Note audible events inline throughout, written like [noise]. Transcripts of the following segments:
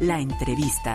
La entrevista.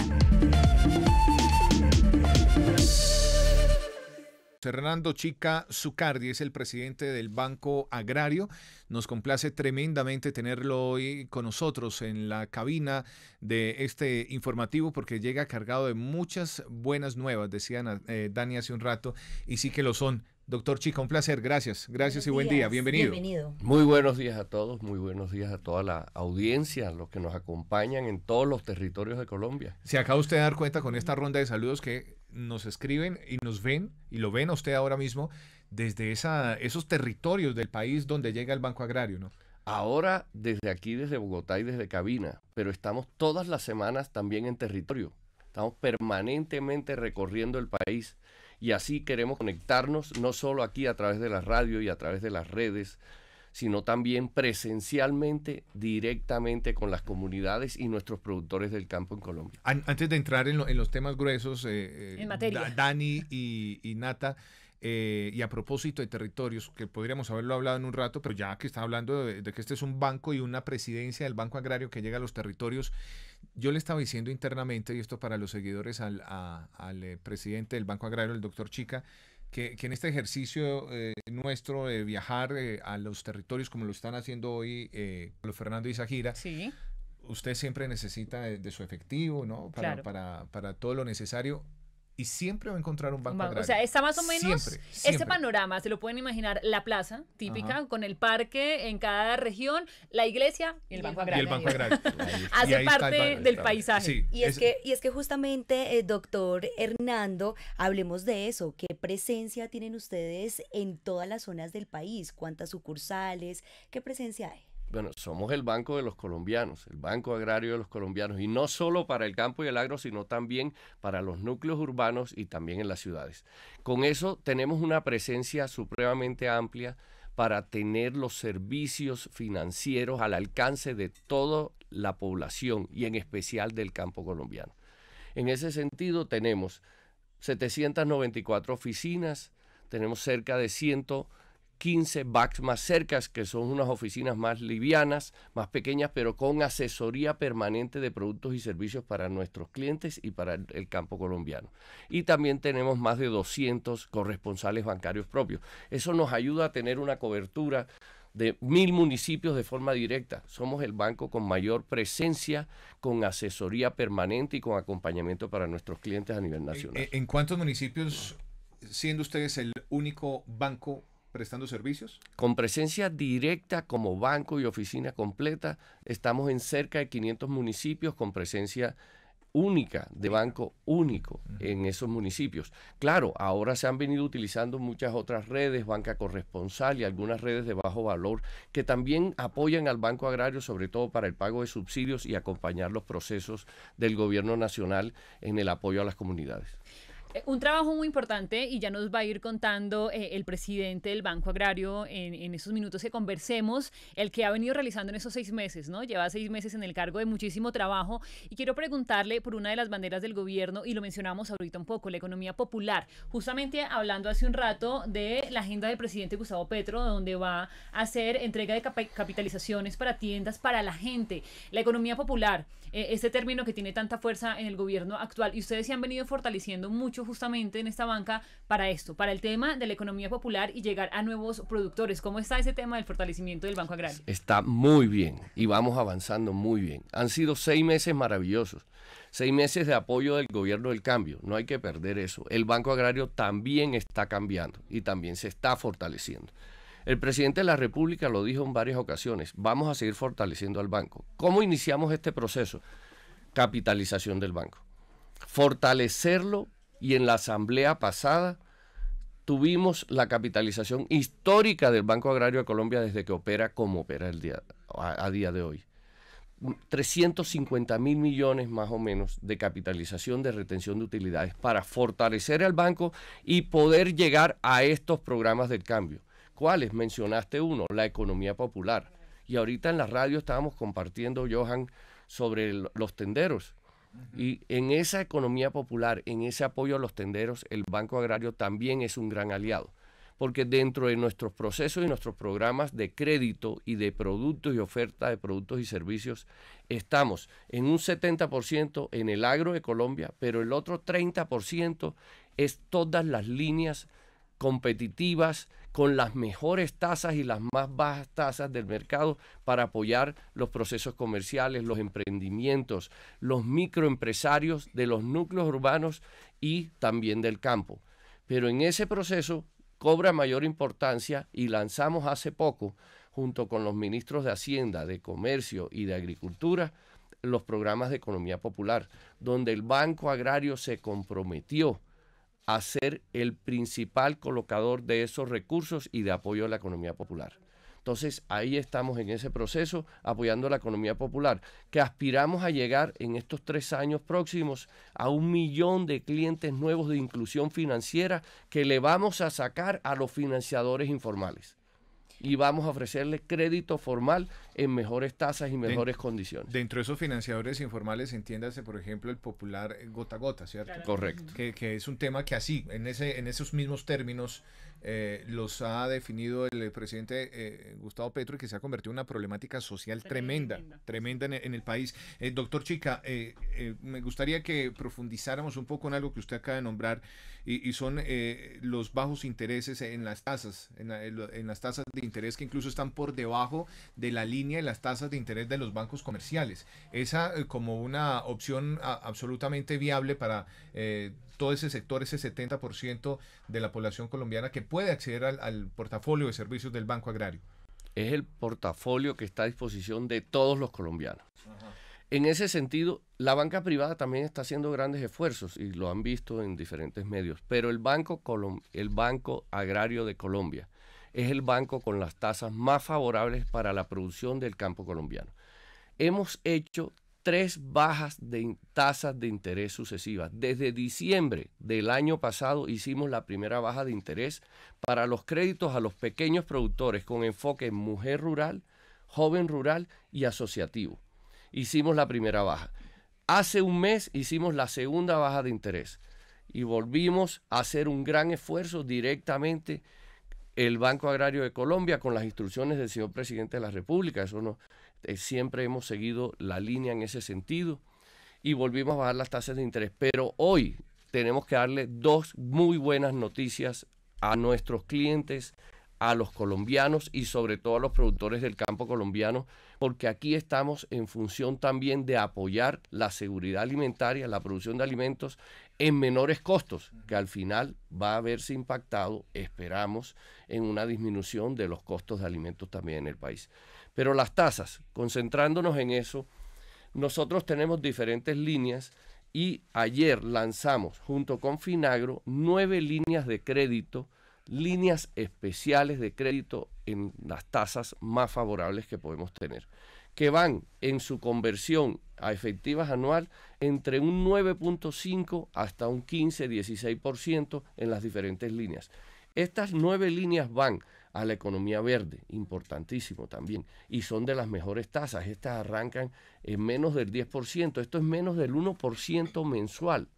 Fernando Chica Zucardi es el presidente del Banco Agrario. Nos complace tremendamente tenerlo hoy con nosotros en la cabina de este informativo porque llega cargado de muchas buenas nuevas, decían eh, Dani hace un rato, y sí que lo son. Doctor Chica, un placer. Gracias. Gracias y buen día. Bienvenido. Muy buenos días a todos. Muy buenos días a toda la audiencia, a los que nos acompañan en todos los territorios de Colombia. Se acaba usted de dar cuenta con esta ronda de saludos que nos escriben y nos ven y lo ven a usted ahora mismo desde esa, esos territorios del país donde llega el Banco Agrario, ¿no? Ahora desde aquí, desde Bogotá y desde Cabina, pero estamos todas las semanas también en territorio. Estamos permanentemente recorriendo el país y así queremos conectarnos no solo aquí a través de la radio y a través de las redes, sino también presencialmente, directamente con las comunidades y nuestros productores del campo en Colombia. Antes de entrar en, los temas gruesos, eh, eh, Dani y Nata, eh, y a propósito de territorios, que podríamos haberlo hablado en un rato, pero ya que está hablando de, que este es un banco y una presidencia del Banco Agrario que llega a los territorios, yo le estaba diciendo internamente, y esto para los seguidores al, eh, presidente del Banco Agrario, el doctor Chica, que, que en este ejercicio eh, nuestro de viajar a los territorios como lo están haciendo hoy los Fernando y sí. usted siempre necesita de, su efectivo, ¿no? Para, para, para todo lo necesario y siempre va a encontrar un banco, agrario. O sea, está más o menos este panorama, se lo pueden imaginar, la plaza típica, con el parque en cada región, la iglesia y el banco agrario. Hace parte del paisaje. y, es, que, y es que justamente, eh, doctor Hernando, hablemos de eso, ¿qué presencia tienen ustedes en todas las zonas del país? ¿Cuántas sucursales? ¿Qué presencia hay? Bueno, somos el banco de los colombianos, el Banco Agrario de los colombianos, y no solo para el campo y el agro, sino también para los núcleos urbanos y también en las ciudades. Con eso tenemos una presencia supremamente amplia para tener los servicios financieros al alcance de toda la población y en especial del campo colombiano. En ese sentido tenemos 794 oficinas, tenemos cerca de 100 15 BACs más cercas, que son unas oficinas más livianas, más pequeñas, pero con asesoría permanente de productos y servicios para nuestros clientes y para el, campo colombiano. Y también tenemos más de 200 corresponsales bancarios propios. Eso nos ayuda a tener una cobertura de mil municipios de forma directa. Somos el banco con mayor presencia, con asesoría permanente y con acompañamiento para nuestros clientes a nivel nacional. en cuántos municipios, siendo ustedes el único banco prestando servicios? Con presencia directa como banco y oficina completa, estamos en cerca de 500 municipios con presencia única, de banco único en esos municipios. Claro, ahora se han venido utilizando muchas otras redes, banca corresponsal y algunas redes de bajo valor que también apoyan al Banco Agrario, sobre todo para el pago de subsidios y acompañar los procesos del gobierno nacional en el apoyo a las comunidades. Eh, un trabajo muy importante y ya nos va a ir contando eh, el presidente del Banco Agrario en, en, esos minutos que conversemos, el que ha venido realizando en esos seis meses, ¿no? Lleva seis meses en el cargo de muchísimo trabajo y quiero preguntarle por una de las banderas del gobierno y lo mencionamos ahorita un poco, la economía popular. Justamente hablando hace un rato de la agenda del presidente Gustavo Petro, donde va a hacer entrega de capitalizaciones para tiendas, para la gente, la economía popular, eh, este término que tiene tanta fuerza en el gobierno actual y ustedes se han venido fortaleciendo mucho justamente en esta banca para esto, para el tema de la economía popular y llegar a nuevos productores. ¿Cómo está ese tema del fortalecimiento del Banco Agrario? Está muy bien y vamos avanzando muy bien. Han sido seis meses maravillosos, seis meses de apoyo del gobierno del cambio, no hay que perder eso. El Banco Agrario también está cambiando y también se está fortaleciendo. El presidente de la República lo dijo en varias ocasiones, vamos a seguir fortaleciendo al banco. ¿Cómo iniciamos este proceso? Capitalización del banco. Fortalecerlo y en la asamblea pasada tuvimos la capitalización histórica del Banco Agrario de Colombia desde que opera como opera el día, a, día de hoy. 350 mm, mil millones más o menos de capitalización de retención de utilidades para fortalecer al banco y poder llegar a estos programas del cambio. ¿Cuáles? Mencionaste uno, la economía popular. Y ahorita en la radio estábamos compartiendo, Johan, sobre los tenderos. Y en esa economía popular, en ese apoyo a los tenderos, el Banco Agrario también es un gran aliado, porque dentro de nuestros procesos y nuestros programas de crédito y de productos y oferta de productos y servicios, estamos en un 70% en el agro de Colombia, pero el otro 30% es todas las líneas competitivas con las mejores tasas y las más bajas tasas del mercado para apoyar los procesos comerciales, los emprendimientos, los microempresarios de los núcleos urbanos y también del campo. Pero en ese proceso cobra mayor importancia y lanzamos hace poco, junto con los ministros de Hacienda, de Comercio y de Agricultura, los programas de economía popular, donde el Banco Agrario se comprometió a ser el principal colocador de esos recursos y de apoyo a la economía popular. Entonces ahí estamos en ese proceso apoyando a la economía popular, que aspiramos a llegar en estos tres años próximos a un millón de clientes nuevos de inclusión financiera que le vamos a sacar a los financiadores informales. Y vamos a ofrecerles crédito formal en mejores tasas y mejores condiciones. Dentro de esos financiadores informales, entiéndase, por ejemplo, el popular gota a gota, ¿cierto? Correcto. Que, es un tema que así, en, ese, en esos mismos términos, eh, los ha definido el eh, presidente eh, Gustavo Petro y que se ha convertido en una problemática social tremenda, tremenda, en, el, país. doctor Chica, me gustaría que profundizáramos un poco en algo que usted acaba de nombrar y, son los bajos intereses en las tasas, en, en las tasas de interés que incluso están por debajo de la línea en las tasas de interés de los bancos comerciales. Esa eh, como una opción absolutamente viable para eh, todo ese sector, ese 70% de la población colombiana que puede acceder al, portafolio de servicios del Banco Agrario. Es el portafolio que está a disposición de todos los colombianos. En ese sentido, la banca privada también está haciendo grandes esfuerzos y lo han visto en diferentes medios, pero el Banco, el banco Agrario de Colombia es el banco con las tasas más favorables para la producción del campo colombiano. Hemos hecho tres bajas de tasas de interés sucesivas. Desde diciembre del año pasado hicimos la primera baja de interés para los créditos a los pequeños productores con enfoque en mujer rural, joven rural y asociativo. Hicimos la primera baja. Hace un mes hicimos la segunda baja de interés y volvimos a hacer un gran esfuerzo directamente el Banco Agrario de Colombia con las instrucciones del señor presidente de la República. Eh, siempre hemos seguido la línea en ese sentido y volvimos a bajar las tasas de interés. Pero hoy tenemos que darle dos muy buenas noticias a nuestros clientes, a los colombianos y sobre todo a los productores del campo colombiano, porque aquí estamos en función también de apoyar la seguridad alimentaria, la producción de alimentos en menores costos, que al final va a verse impactado, esperamos, en una disminución de los costos de alimentos también en el país. Pero las tasas, concentrándonos en eso, nosotros tenemos diferentes líneas y ayer lanzamos junto con Finagro nueve líneas de crédito líneas especiales de crédito en las tasas más favorables que podemos tener, que van en su conversión a efectivas anual entre un 9.5 hasta un 15-16% en las diferentes líneas. Estas nueve líneas van a la economía verde, importantísimo también, y son de las mejores tasas. Estas arrancan en menos del 10%, esto es menos del 1% mensual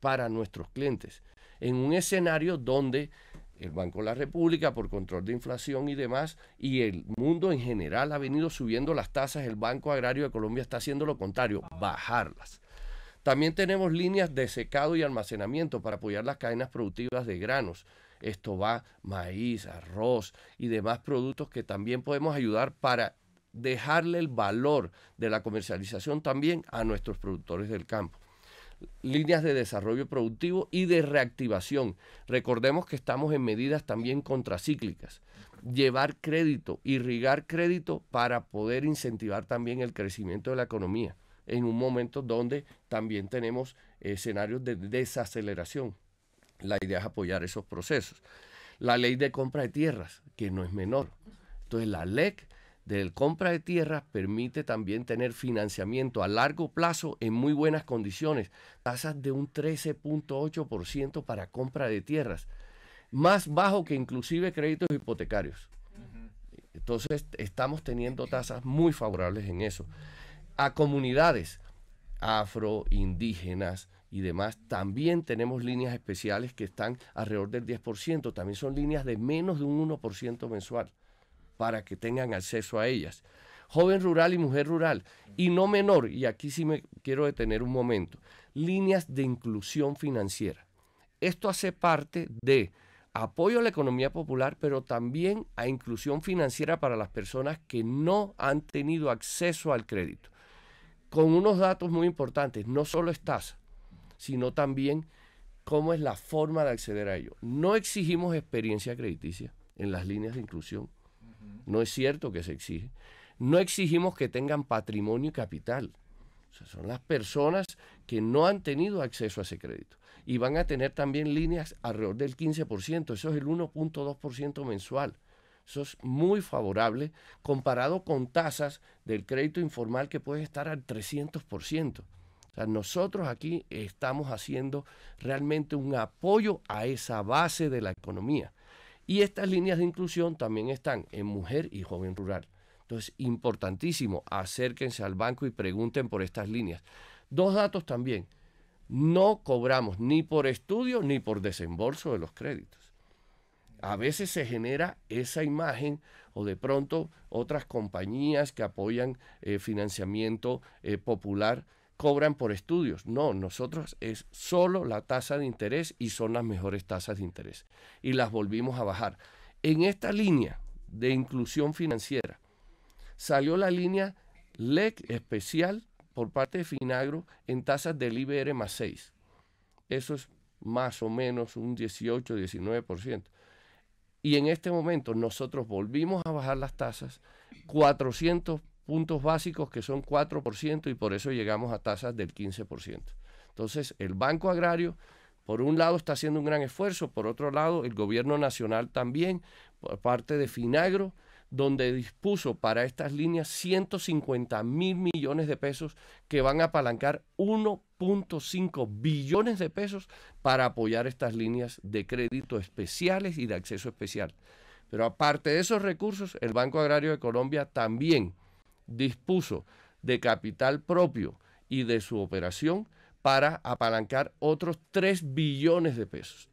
para nuestros clientes, en un escenario donde el Banco de la República por control de inflación y demás, y el mundo en general ha venido subiendo las tasas, el Banco Agrario de Colombia está haciendo lo contrario, bajarlas. También tenemos líneas de secado y almacenamiento para apoyar las cadenas productivas de granos. Esto va maíz, arroz y demás productos que también podemos ayudar para dejarle el valor de la comercialización también a nuestros productores del campo líneas de desarrollo productivo y de reactivación. Recordemos que estamos en medidas también contracíclicas. Llevar crédito, irrigar crédito para poder incentivar también el crecimiento de la economía en un momento donde también tenemos escenarios de desaceleración. La idea es apoyar esos procesos. La ley de compra de tierras, que no es menor. Entonces la LEC del compra de tierras permite también tener financiamiento a largo plazo en muy buenas condiciones, tasas de un 13.8% para compra de tierras, más bajo que inclusive créditos hipotecarios. Entonces estamos teniendo tasas muy favorables en eso. A comunidades afro, indígenas y demás, también tenemos líneas especiales que están alrededor del 10%, también son líneas de menos de un 1% mensual para que tengan acceso a ellas. Joven rural y mujer rural. Y no menor, y aquí sí me quiero detener un momento, líneas de inclusión financiera. Esto hace parte de apoyo a la economía popular, pero también a inclusión financiera para las personas que no han tenido acceso al crédito. Con unos datos muy importantes, no solo estás, sino también cómo es la forma de acceder a ello. No exigimos experiencia crediticia en las líneas de inclusión. No es cierto que se exige. No exigimos que tengan patrimonio y capital. son las personas que no han tenido acceso a ese crédito. Y van a tener también líneas alrededor del 15%. Eso es el 1.2% mensual. Eso es muy favorable comparado con tasas del crédito informal que puede estar al 300%. O sea, nosotros aquí estamos haciendo realmente un apoyo a esa base de la economía. Y estas líneas de inclusión también están en mujer y joven rural. Entonces, importantísimo, acérquense al banco y pregunten por estas líneas. Dos datos también. No cobramos ni por estudio ni por desembolso de los créditos. A veces se genera esa imagen o de pronto otras compañías que apoyan eh, financiamiento eh, popular cobran por estudios. No, nosotros es solo la tasa de interés y son las mejores tasas de interés. Y las volvimos a bajar. En esta línea de inclusión financiera salió la línea LEC especial por parte de Finagro en tasas del IBR más 6. Eso es más o menos un 18-19%. Y en este momento nosotros volvimos a bajar las tasas 400 puntos básicos que son 4% y por eso llegamos a tasas del 15%. Entonces, el Banco Agrario, por un lado, está haciendo un gran esfuerzo, por otro lado, el Gobierno Nacional también, por parte de Finagro, donde dispuso para estas líneas 150 mil millones de pesos que van a apalancar 1.5 billones de pesos para apoyar estas líneas de crédito especiales y de acceso especial. Pero aparte de esos recursos, el Banco Agrario de Colombia también dispuso de capital propio y de su operación para apalancar otros 3 billones de pesos.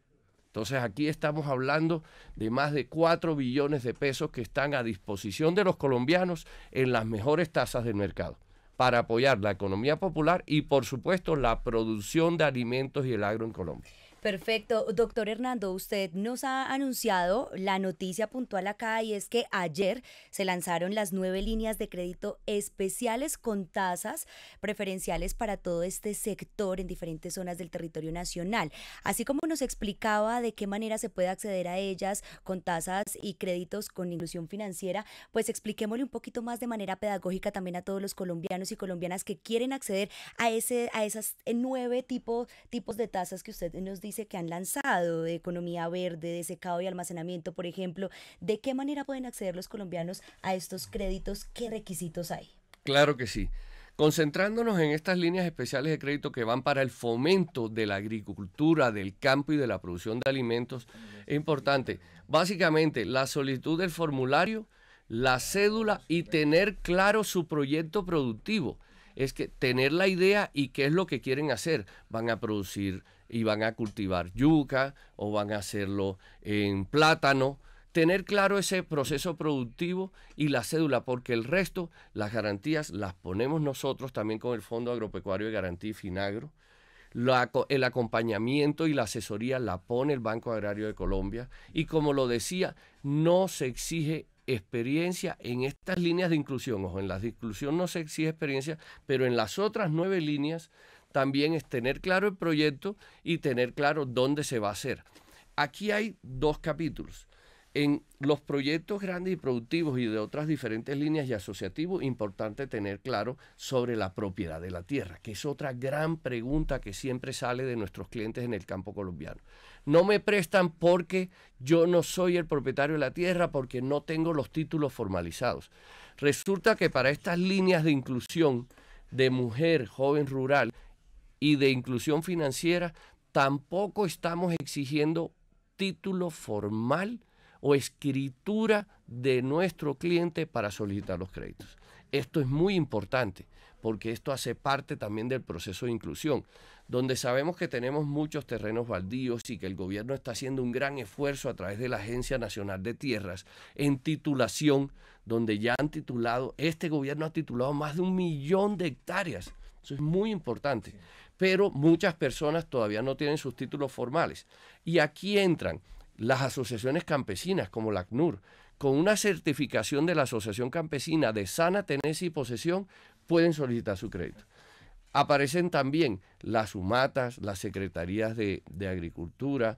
Entonces aquí estamos hablando de más de 4 billones de pesos que están a disposición de los colombianos en las mejores tasas del mercado para apoyar la economía popular y por supuesto la producción de alimentos y el agro en Colombia. Perfecto. Doctor Hernando, usted nos ha anunciado la noticia puntual acá y es que ayer se lanzaron las nueve líneas de crédito especiales con tasas preferenciales para todo este sector en diferentes zonas del territorio nacional. Así como nos explicaba de qué manera se puede acceder a ellas con tasas y créditos con inclusión financiera, pues expliquémosle un poquito más de manera pedagógica también a todos los colombianos y colombianas que quieren acceder a, ese, a esas nueve tipos de tasas que usted nos dice que han lanzado de economía verde, de secado y almacenamiento, por ejemplo. ¿De qué manera pueden acceder los colombianos a estos créditos? ¿Qué requisitos hay? Claro que sí. Concentrándonos en estas líneas especiales de crédito que van para el fomento de la agricultura, del campo y de la producción de alimentos, es importante. Básicamente, la solicitud del formulario, la cédula y tener claro su proyecto productivo. Es que tener la idea y qué es lo que quieren hacer. Van a producir y van a cultivar yuca o van a hacerlo en plátano. Tener claro ese proceso productivo y la cédula, porque el resto, las garantías las ponemos nosotros también con el Fondo Agropecuario de Garantía y Finagro. el acompañamiento y la asesoría la pone el Banco Agrario de Colombia. Y como lo decía, no se exige experiencia en estas líneas de inclusión. Ojo, en las de inclusión no se exige experiencia, pero en las otras nueve líneas también es tener claro el proyecto y tener claro dónde se va a hacer. Aquí hay dos capítulos. En los proyectos grandes y productivos y de otras diferentes líneas y asociativos, importante tener claro sobre la propiedad de la tierra, que es otra gran pregunta que siempre sale de nuestros clientes en el campo colombiano. No me prestan porque yo no soy el propietario de la tierra, porque no tengo los títulos formalizados. Resulta que para estas líneas de inclusión de mujer joven rural, y de inclusión financiera, tampoco estamos exigiendo título formal o escritura de nuestro cliente para solicitar los créditos. Esto es muy importante porque esto hace parte también del proceso de inclusión, donde sabemos que tenemos muchos terrenos baldíos y que el gobierno está haciendo un gran esfuerzo a través de la Agencia Nacional de Tierras en titulación, donde ya han titulado, este gobierno ha titulado más de un millón de hectáreas eso es muy importante. Pero muchas personas todavía no tienen sus títulos formales. Y aquí entran las asociaciones campesinas como la CNUR, con una certificación de la Asociación Campesina de Sana Tenencia y Posesión, pueden solicitar su crédito. Aparecen también las sumatas, las Secretarías de Agricultura,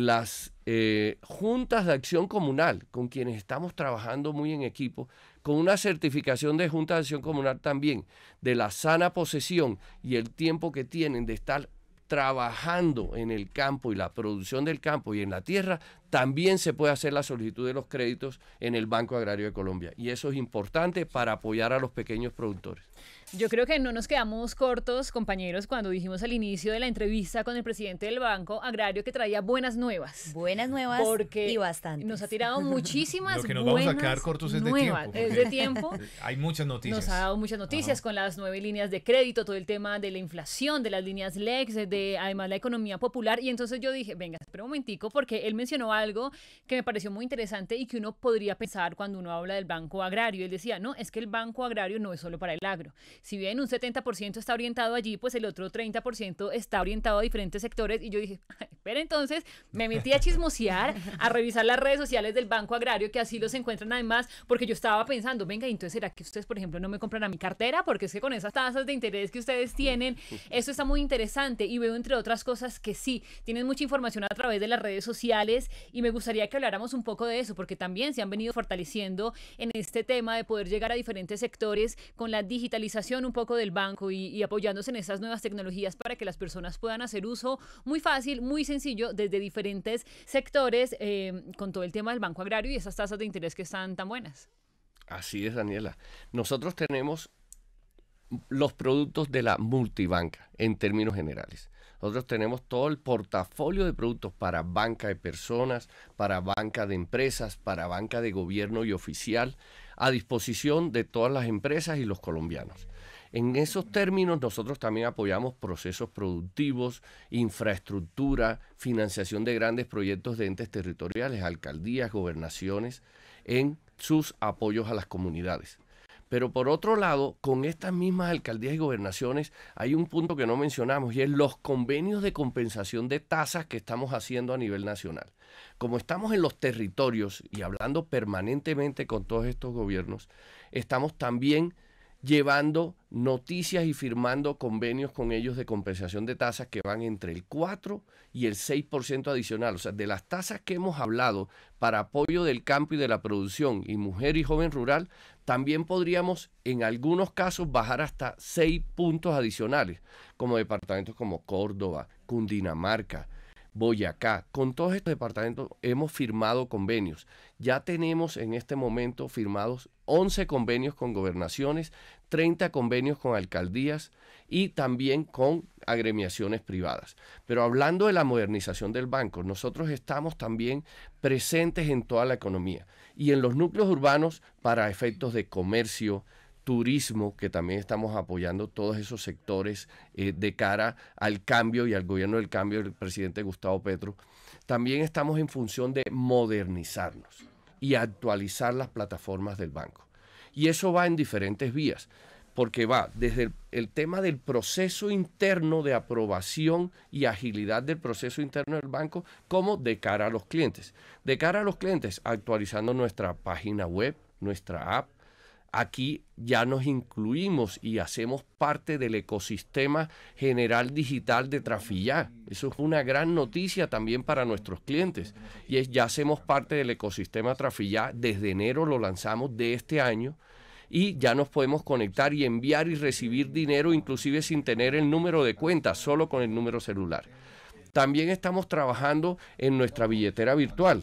las eh, juntas de acción comunal, con quienes estamos trabajando muy en equipo, con una certificación de junta de acción comunal también, de la sana posesión y el tiempo que tienen de estar trabajando en el campo y la producción del campo y en la tierra también se puede hacer la solicitud de los créditos en el Banco Agrario de Colombia. Y eso es importante para apoyar a los pequeños productores. Yo creo que no nos quedamos cortos, compañeros, cuando dijimos al inicio de la entrevista con el presidente del Banco Agrario que traía buenas nuevas. Buenas nuevas y bastante. Nos ha tirado [laughs] muchísimas Lo que nos vamos a quedar cortos es de tiempo. [laughs] Hay muchas noticias. Nos ha dado muchas noticias con las nueve líneas de crédito, todo el tema de la inflación, de las líneas LEX, de además la economía popular. Y entonces yo dije, venga, espera un momentico, porque él mencionó algo algo que me pareció muy interesante y que uno podría pensar cuando uno habla del Banco Agrario. Él decía, no, es que el Banco Agrario no es solo para el agro. Si bien un 70% está orientado allí, pues el otro 30% está orientado a diferentes sectores. Y yo dije, [laughs] pero entonces, me metí a chismosear, a revisar las redes sociales del Banco Agrario, que así los encuentran además, porque yo estaba pensando, venga, entonces será que ustedes, por ejemplo, no me compran a mi cartera, porque es que con esas tasas de interés que ustedes tienen, eso está muy interesante. Y veo, entre otras cosas, que sí, tienen mucha información a través de las redes sociales y me gustaría que habláramos un poco de eso, porque también se han venido fortaleciendo en este tema de poder llegar a diferentes sectores con la digitalización un poco del banco y, apoyándose en esas nuevas tecnologías para que las personas puedan hacer uso muy fácil, muy sencillo, desde diferentes sectores, em, con todo el tema del Banco Agrario y esas tasas de interés que están tan buenas. Así es, Daniela. Nosotros tenemos los productos de la multibanca en términos generales. Nosotros tenemos todo el portafolio de productos para banca de personas, para banca de empresas, para banca de gobierno y oficial, a disposición de todas las empresas y los colombianos. En esos términos nosotros también apoyamos procesos productivos, infraestructura, financiación de grandes proyectos de entes territoriales, alcaldías, gobernaciones, en sus apoyos a las comunidades. Pero por otro lado, con estas mismas alcaldías y gobernaciones hay un punto que no mencionamos y es los convenios de compensación de tasas que estamos haciendo a nivel nacional. Como estamos en los territorios y hablando permanentemente con todos estos gobiernos, estamos también llevando noticias y firmando convenios con ellos de compensación de tasas que van entre el 4 y el 6% adicional. O sea, de las tasas que hemos hablado para apoyo del campo y de la producción y mujer y joven rural, también podríamos en algunos casos bajar hasta 6 puntos adicionales, como departamentos como Córdoba, Cundinamarca, Boyacá. Con todos estos departamentos hemos firmado convenios. Ya tenemos en este momento firmados 11 convenios con gobernaciones, 30 convenios con alcaldías y también con agremiaciones privadas. Pero hablando de la modernización del banco, nosotros estamos también presentes en toda la economía y en los núcleos urbanos para efectos de comercio, turismo, que también estamos apoyando todos esos sectores eh, de cara al cambio y al gobierno del cambio del presidente Gustavo Petro, también estamos en función de modernizarnos y actualizar las plataformas del banco. Y eso va en diferentes vías, porque va desde el tema del proceso interno de aprobación y agilidad del proceso interno del banco, como de cara a los clientes. De cara a los clientes, actualizando nuestra página web, nuestra app, aquí ya nos incluimos y hacemos parte del ecosistema general digital de Trafillá. Eso es una gran noticia también para nuestros clientes. Y es, ya hacemos parte del ecosistema Trafillá. Desde enero lo lanzamos de este año y ya nos podemos conectar y enviar y recibir dinero inclusive sin tener el número de cuenta, solo con el número celular. También estamos trabajando en nuestra billetera virtual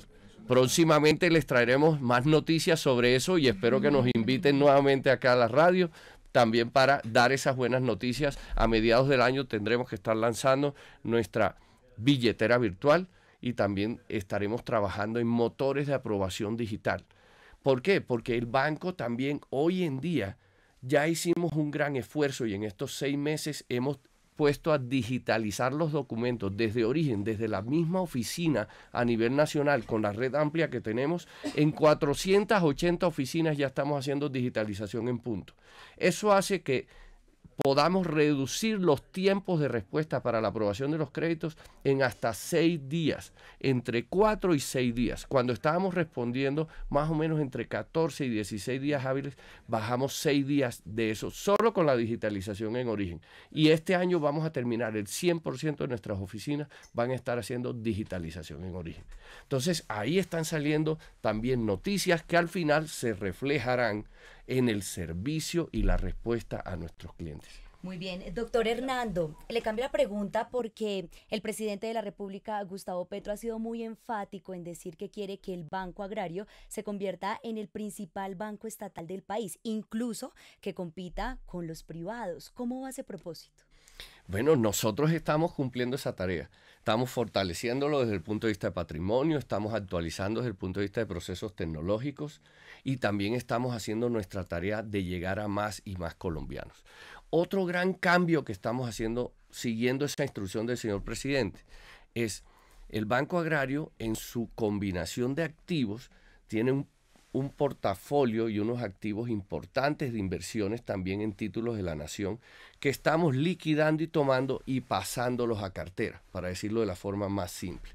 Próximamente les traeremos más noticias sobre eso y espero que nos inviten nuevamente acá a la radio también para dar esas buenas noticias. A mediados del año tendremos que estar lanzando nuestra billetera virtual y también estaremos trabajando en motores de aprobación digital. ¿Por qué? Porque el banco también hoy en día ya hicimos un gran esfuerzo y en estos seis meses hemos puesto a digitalizar los documentos desde origen, desde la misma oficina a nivel nacional, con la red amplia que tenemos, en 480 oficinas ya estamos haciendo digitalización en punto. Eso hace que podamos reducir los tiempos de respuesta para la aprobación de los créditos en hasta seis días, entre cuatro y seis días. Cuando estábamos respondiendo más o menos entre 14 y 16 días hábiles, bajamos seis días de eso, solo con la digitalización en origen. Y este año vamos a terminar, el 100% de nuestras oficinas van a estar haciendo digitalización en origen. Entonces ahí están saliendo también noticias que al final se reflejarán en el servicio y la respuesta a nuestros clientes. Muy bien, doctor Hernando, le cambio la pregunta porque el presidente de la República, Gustavo Petro, ha sido muy enfático en decir que quiere que el Banco Agrario se convierta en el principal banco estatal del país, incluso que compita con los privados. ¿Cómo va ese propósito? Bueno, nosotros estamos cumpliendo esa tarea. Estamos fortaleciéndolo desde el punto de vista de patrimonio, estamos actualizando desde el punto de vista de procesos tecnológicos y también estamos haciendo nuestra tarea de llegar a más y más colombianos. Otro gran cambio que estamos haciendo, siguiendo esa instrucción del señor presidente, es el Banco Agrario en su combinación de activos tiene un un portafolio y unos activos importantes de inversiones también en títulos de la nación que estamos liquidando y tomando y pasándolos a cartera, para decirlo de la forma más simple.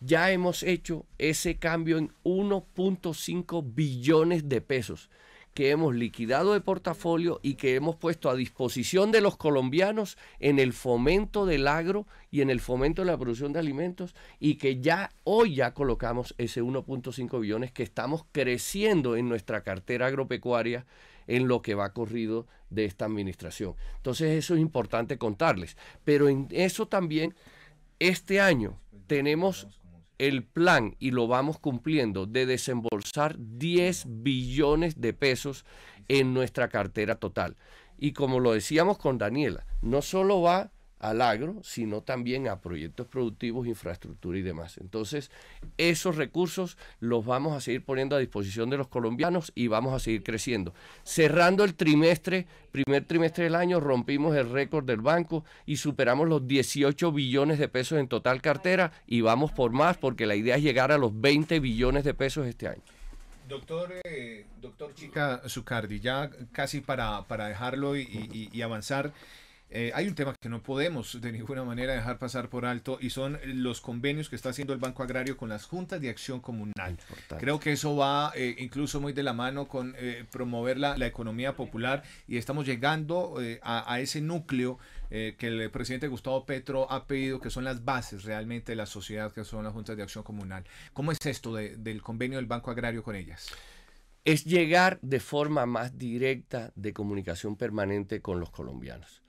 Ya hemos hecho ese cambio en 1.5 billones de pesos que hemos liquidado de portafolio y que hemos puesto a disposición de los colombianos en el fomento del agro y en el fomento de la producción de alimentos y que ya hoy ya colocamos ese 1.5 billones que estamos creciendo en nuestra cartera agropecuaria en lo que va corrido de esta administración. Entonces eso es importante contarles, pero en eso también este año tenemos el plan, y lo vamos cumpliendo, de desembolsar 10 billones de pesos en nuestra cartera total. Y como lo decíamos con Daniela, no solo va al agro, sino también a proyectos productivos, infraestructura y demás. Entonces, esos recursos los vamos a seguir poniendo a disposición de los colombianos y vamos a seguir creciendo. Cerrando el trimestre, primer trimestre del año, rompimos el récord del banco y superamos los 18 billones de pesos en total cartera y vamos por más porque la idea es llegar a los 20 billones de pesos este año. Doctor, eh, doctor Chica Zucardi, ya casi para, para dejarlo y avanzar. Eh, hay un tema que no podemos de ninguna manera dejar pasar por alto y son los convenios que está haciendo el Banco Agrario con las juntas de acción comunal. Creo que eso va eh, incluso muy de la mano con eh, promover la, economía popular y estamos llegando a, ese núcleo que el presidente Gustavo Petro ha pedido, que son las bases realmente de la sociedad, que son las juntas de acción comunal. ¿Cómo es esto del convenio del Banco Agrario con ellas? Es llegar de forma más directa de comunicación permanente con los colombianos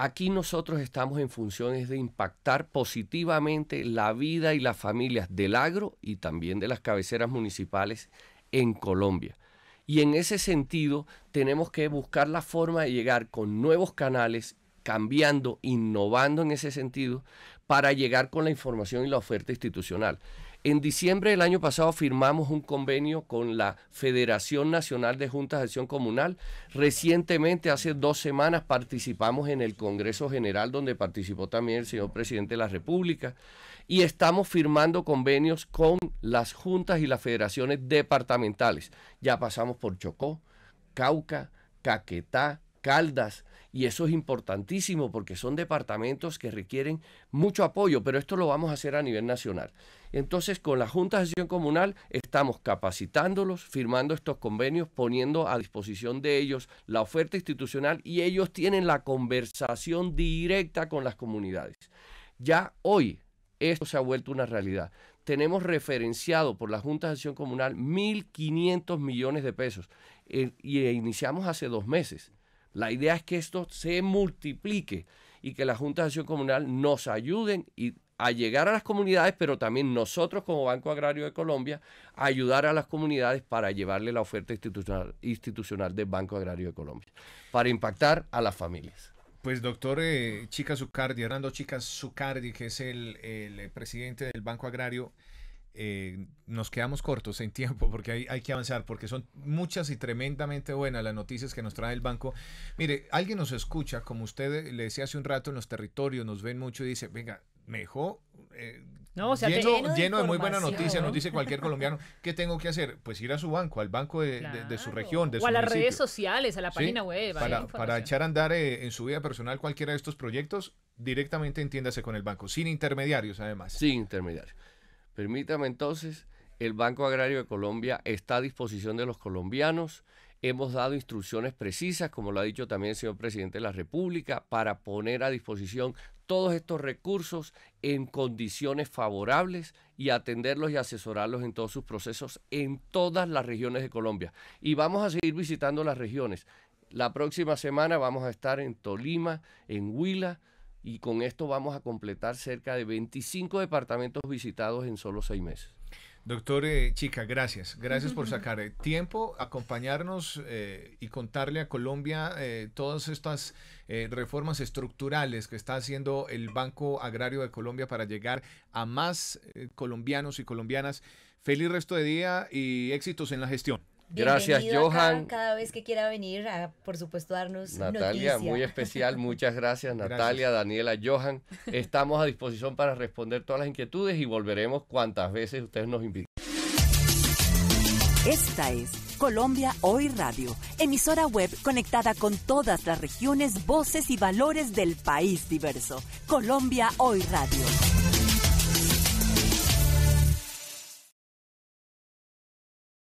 Aquí nosotros estamos en funciones de impactar positivamente la vida y las familias del agro y también de las cabeceras municipales en Colombia. Y en ese sentido tenemos que buscar la forma de llegar con nuevos canales, cambiando, innovando en ese sentido, para llegar con la información y la oferta institucional. En diciembre del año pasado firmamos un convenio con la Federación Nacional de Juntas de Acción Comunal. Recientemente, hace dos semanas, participamos en el Congreso General donde participó también el señor presidente de la República. Y estamos firmando convenios con las juntas y las federaciones departamentales. Ya pasamos por Chocó, Cauca, Caquetá, Caldas, y eso es importantísimo porque son departamentos que requieren mucho apoyo, pero esto lo vamos a hacer a nivel nacional. Entonces, con la Junta de acción Comunal estamos capacitándolos, firmando estos convenios, poniendo a disposición de ellos la oferta institucional y ellos tienen la conversación directa con las comunidades. Ya hoy esto se ha vuelto una realidad. Tenemos referenciado por la Junta de Acción Comunal 1.500 millones de pesos eh, y e iniciamos hace dos meses. La idea es que esto se multiplique y que la Junta de Acción Comunal nos ayuden y a llegar a las comunidades, pero también nosotros como Banco Agrario de Colombia, ayudar a las comunidades para llevarle la oferta institucional, institucional del Banco Agrario de Colombia, para impactar a las familias. Pues doctor eh, Chica Zucardi, Hernando Chica Zucardi, que es el, el eh, presidente del Banco Agrario, eh, nos quedamos cortos en tiempo porque hay, que avanzar, porque son muchas y tremendamente buenas las noticias que nos trae el banco. Mire, alguien nos escucha, como usted eh, le decía hace un rato, en los territorios nos ven mucho y dice, venga, mejor eh, lleno, lleno, de, muy buena noticia, nos dice cualquier colombiano, ¿qué tengo que hacer? Pues ir a su banco, al banco de, su región, de o a las redes sociales, a la página web. Para, para, echar a andar en su vida personal cualquiera de estos proyectos, directamente entiéndase con el banco, sin intermediarios además. Sin intermediarios. Permítame entonces, el Banco Agrario de Colombia está a disposición de los colombianos. Hemos dado instrucciones precisas, como lo ha dicho también el señor presidente de la República, para poner a disposición todos estos recursos en condiciones favorables y atenderlos y asesorarlos en todos sus procesos en todas las regiones de Colombia. Y vamos a seguir visitando las regiones. La próxima semana vamos a estar en Tolima, en Huila, y con esto vamos a completar cerca de 25 departamentos visitados en solo seis meses. Doctor eh, Chica, gracias. Gracias por [laughs] sacar eh, tiempo, acompañarnos eh, y contarle a Colombia todas estas reformas estructurales que está haciendo el Banco Agrario de Colombia para llegar a más colombianos y colombianas. Feliz resto de día y éxitos en la gestión. Gracias, Johan. Cada, vez que quiera venir, por supuesto, darnos Natalia, muy especial. [laughs] Muchas gracias, Natalia, Daniela, Johan. Estamos a disposición para responder todas las inquietudes y volveremos cuantas veces ustedes nos inviten. Esta es Colombia Hoy Radio, emisora web conectada con todas las regiones, voces y valores del país diverso. Colombia Hoy Radio.